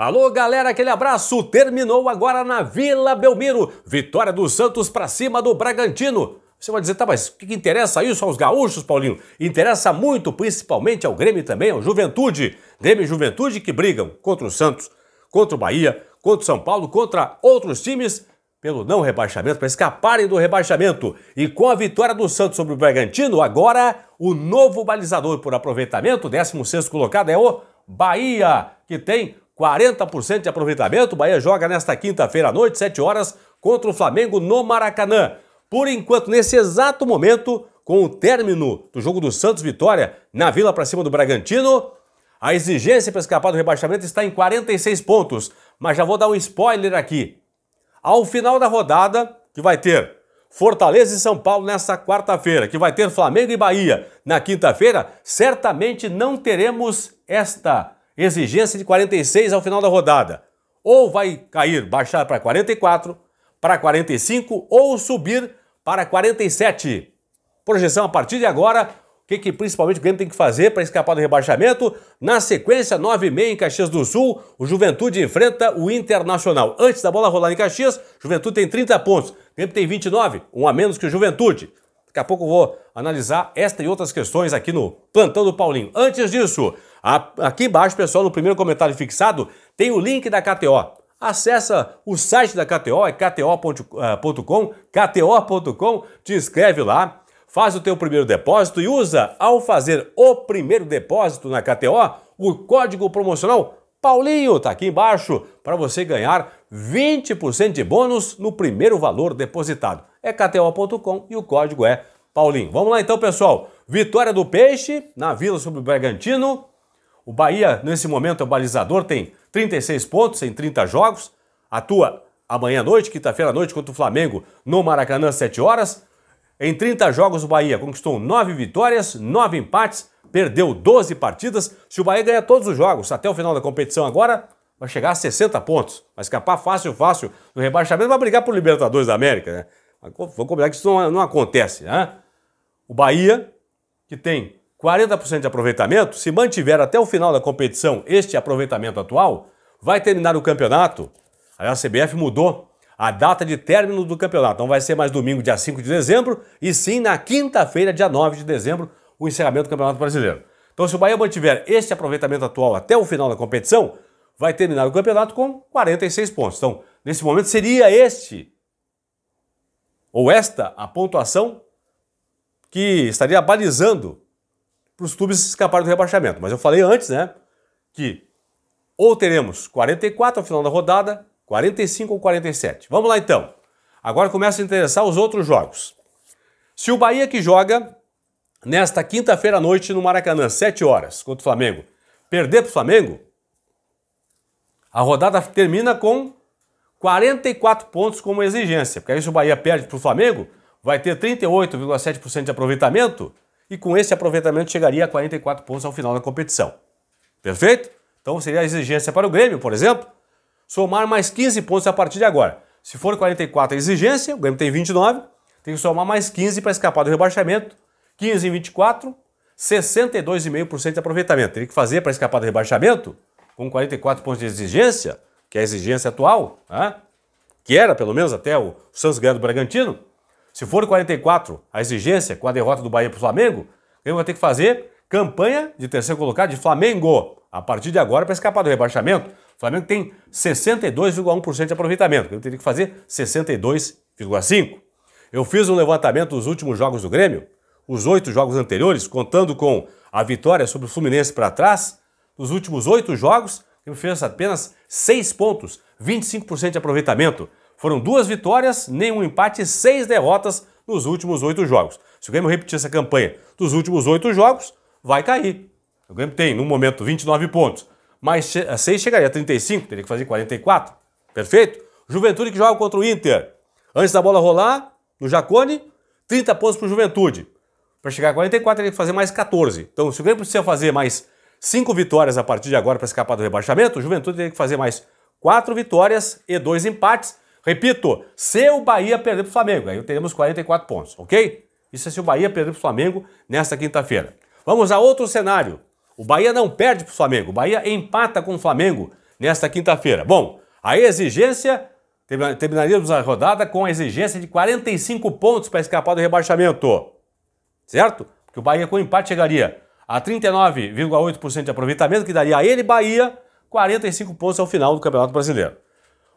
Alô, galera, aquele abraço. Terminou agora na Vila Belmiro. Vitória do Santos para cima do Bragantino. Você vai dizer, tá, mas o que, interessa isso aos gaúchos, Paulinho? Interessa muito, principalmente ao Grêmio também, ao Juventude. Grêmio e Juventude que brigam contra o Santos, contra o Bahia, contra o São Paulo, contra outros times pelo não rebaixamento, para escaparem do rebaixamento. E com a vitória do Santos sobre o Bragantino, agora o novo balizador por aproveitamento, 16 colocado, é o Bahia, que tem 40% de aproveitamento. O Bahia joga nesta quinta-feira à noite, 7 horas, contra o Flamengo no Maracanã. Por enquanto, nesse exato momento, com o término do jogo do Santos Vitória na Vila para cima do Bragantino, a exigência para escapar do rebaixamento está em 46 pontos. Mas já vou dar um spoiler aqui. Ao final da rodada, que vai ter Fortaleza e São Paulo nesta quarta-feira, que vai ter Flamengo e Bahia na quinta-feira, certamente não teremos esta exigência de 46 ao final da rodada. Ou vai cair, baixar para 44, para 45 ou subir para 47. Projeção a partir de agora, o que, que principalmente o Grêmio tem que fazer para escapar do rebaixamento? Na sequência, 9 e 30 em Caxias do Sul, o Juventude enfrenta o Internacional. Antes da bola rolar em Caxias, Juventude tem 30 pontos, o Grêmio tem 29, um a menos que o Juventude. Daqui a pouco eu vou analisar esta e outras questões aqui no Plantão do Paulinho. Antes disso, Aqui embaixo, pessoal, no primeiro comentário fixado, tem o link da KTO. Acessa o site da KTO, é kto.com, kto.com, te inscreve lá, faz o teu primeiro depósito e usa, ao fazer o primeiro depósito na KTO, o código promocional Paulinho, tá aqui embaixo, para você ganhar 20% de bônus no primeiro valor depositado. É kto.com e o código é Paulinho. Vamos lá então, pessoal. Vitória do Peixe na Vila sobre o Bragantino o Bahia, nesse momento, é o balizador, tem 36 pontos em 30 jogos, atua amanhã à noite, quinta-feira à noite, contra o Flamengo, no Maracanã, às 7 horas. Em 30 jogos, o Bahia conquistou 9 vitórias, 9 empates, perdeu 12 partidas. Se o Bahia ganhar todos os jogos até o final da competição agora, vai chegar a 60 pontos. Vai escapar fácil, fácil no rebaixamento, vai brigar por Libertadores da América, né? vou combinar que isso não, não acontece, né? O Bahia, que tem 40% de aproveitamento, se mantiver até o final da competição este aproveitamento atual, vai terminar o campeonato. A CBF mudou a data de término do campeonato. Não vai ser mais domingo, dia 5 de dezembro, e sim na quinta-feira, dia 9 de dezembro, o encerramento do Campeonato Brasileiro. Então, se o Bahia mantiver este aproveitamento atual até o final da competição, vai terminar o campeonato com 46 pontos. Então, nesse momento, seria este ou esta a pontuação que estaria balizando para os clubes escaparem do rebaixamento. Mas eu falei antes, né, que ou teremos 44 ao final da rodada, 45 ou 47. Vamos lá então. Agora começa a interessar os outros jogos. Se o Bahia que joga nesta quinta-feira à noite no Maracanã, 7 horas, contra o Flamengo, perder para o Flamengo, a rodada termina com 44 pontos como exigência. Porque aí se o Bahia perde para o Flamengo, vai ter 38,7% de aproveitamento e com esse aproveitamento chegaria a 44 pontos ao final da competição. Perfeito? Então seria a exigência para o Grêmio, por exemplo, somar mais 15 pontos a partir de agora. Se for 44 a exigência, o Grêmio tem 29, tem que somar mais 15 para escapar do rebaixamento. 15 em 24, 62,5% de aproveitamento. Teria que fazer para escapar do rebaixamento, com 44 pontos de exigência, que é a exigência atual, né? que era pelo menos até o Santos ganhar do Bragantino, se for 44, a exigência com a derrota do Bahia para o Flamengo, ele vai ter que fazer campanha de terceiro colocado de Flamengo a partir de agora para escapar do rebaixamento. O Flamengo tem 62,1% de aproveitamento, Grêmio teria que fazer 62,5%. Eu fiz um levantamento dos últimos jogos do Grêmio, os oito jogos anteriores, contando com a vitória sobre o Fluminense para trás. Nos últimos oito jogos, Grêmio fez apenas seis pontos, 25% de aproveitamento. Foram duas vitórias, nenhum empate e seis derrotas nos últimos oito jogos. Se o Grêmio repetir essa campanha dos últimos oito jogos, vai cair. O Grêmio tem, no momento, 29 pontos, mas a 6 chegaria a 35, teria que fazer 44. Perfeito? Juventude que joga contra o Inter. Antes da bola rolar, no Jacone, 30 pontos para o Juventude. Para chegar a 44, teria que fazer mais 14. Então, se o Grêmio precisa fazer mais 5 vitórias a partir de agora para escapar do rebaixamento, o Juventude teria que fazer mais 4 vitórias e 2 empates Repito, se o Bahia perder para o Flamengo, aí teremos 44 pontos, ok? Isso é se o Bahia perder para o Flamengo nesta quinta-feira. Vamos a outro cenário. O Bahia não perde para o Flamengo, o Bahia empata com o Flamengo nesta quinta-feira. Bom, a exigência, terminaríamos a rodada com a exigência de 45 pontos para escapar do rebaixamento, certo? Porque o Bahia com empate chegaria a 39,8% de aproveitamento, que daria a ele, Bahia, 45 pontos ao final do Campeonato Brasileiro.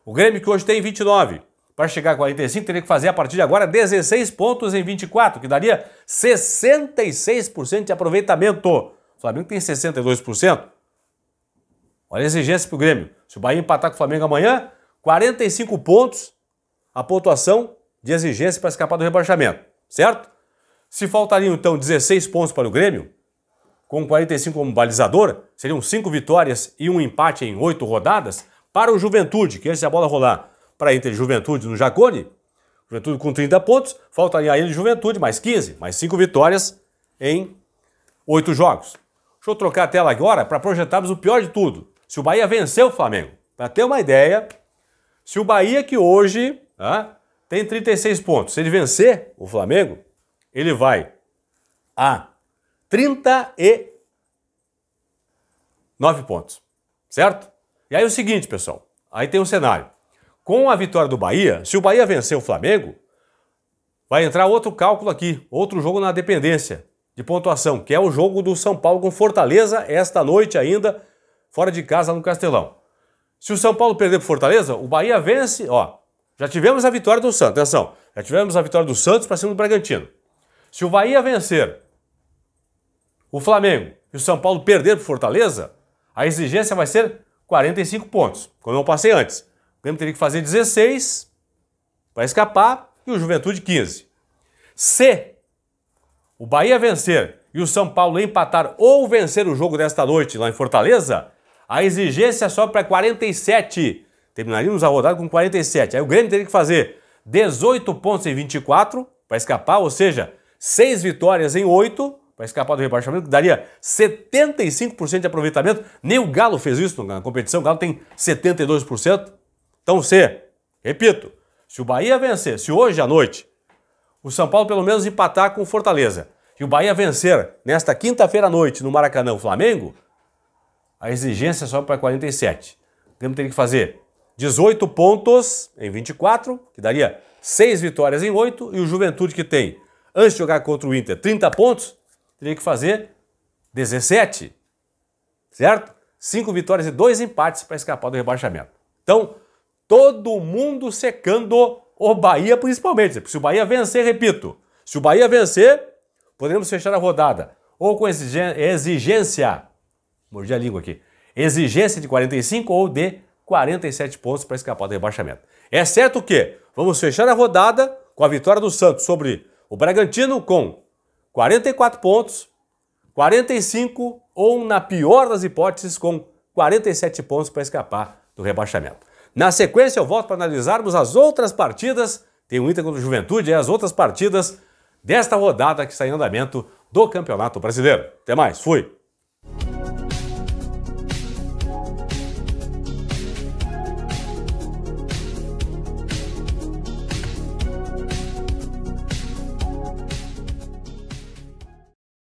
O Grêmio que hoje tem 29. Para chegar a 45, teria que fazer a partir de agora 16 pontos em 24, que daria 66% de aproveitamento. O Flamengo tem 62%. Olha a exigência para o Grêmio. Se o Bahia empatar com o Flamengo amanhã, 45 pontos a pontuação de exigência para escapar do rebaixamento, certo? Se faltariam então 16 pontos para o Grêmio, com 45 como balizador, seriam 5 vitórias e um empate em 8 rodadas, para o Juventude, que antes a bola rolar para Inter Juventude no Jacone, Juventude com 30 pontos, faltaria a ele Juventude mais 15, mais 5 vitórias em 8 jogos. Deixa eu trocar a tela agora para projetarmos o pior de tudo. Se o Bahia venceu o Flamengo, para ter uma ideia, se o Bahia que hoje ah, tem 36 pontos, se ele vencer o Flamengo, ele vai a 39 pontos, certo? E aí é o seguinte, pessoal, aí tem um cenário. Com a vitória do Bahia, se o Bahia vencer o Flamengo, vai entrar outro cálculo aqui, outro jogo na dependência de pontuação, que é o jogo do São Paulo com Fortaleza esta noite ainda, fora de casa no Castelão. Se o São Paulo perder para Fortaleza, o Bahia vence, ó. Já tivemos a vitória do Santos, atenção. Já tivemos a vitória do Santos para cima do Bragantino. Se o Bahia vencer o Flamengo e o São Paulo perder para Fortaleza, a exigência vai ser 45 pontos, como eu passei antes. O Grêmio teria que fazer 16 para escapar e o Juventude 15. Se o Bahia vencer e o São Paulo empatar ou vencer o jogo desta noite lá em Fortaleza, a exigência sobe para 47. Terminaríamos a rodada com 47. Aí o Grêmio teria que fazer 18 pontos em 24 para escapar, ou seja, 6 vitórias em 8 para escapar do rebaixamento, que daria 75% de aproveitamento. Nem o Galo fez isso na competição, o Galo tem 72%. Então, se, repito, se o Bahia vencer, se hoje à noite o São Paulo pelo menos empatar com o Fortaleza e o Bahia vencer nesta quinta-feira à noite no Maracanã o Flamengo, a exigência sobe para 47. O Grêmio teria que fazer 18 pontos em 24, que daria 6 vitórias em 8, e o Juventude que tem, antes de jogar contra o Inter, 30 pontos, teria que fazer 17, certo? Cinco vitórias e dois empates para escapar do rebaixamento. Então, todo mundo secando o Bahia principalmente. Se o Bahia vencer, repito, se o Bahia vencer, poderemos fechar a rodada. Ou com exigência, mordi a língua aqui, exigência de 45 ou de 47 pontos para escapar do rebaixamento. É certo que vamos fechar a rodada com a vitória do Santos sobre o Bragantino com 44 pontos, 45 ou, na pior das hipóteses, com 47 pontos para escapar do rebaixamento. Na sequência, eu volto para analisarmos as outras partidas. Tem o Inter contra o Juventude e é as outras partidas desta rodada que está em andamento do Campeonato Brasileiro. Até mais, fui!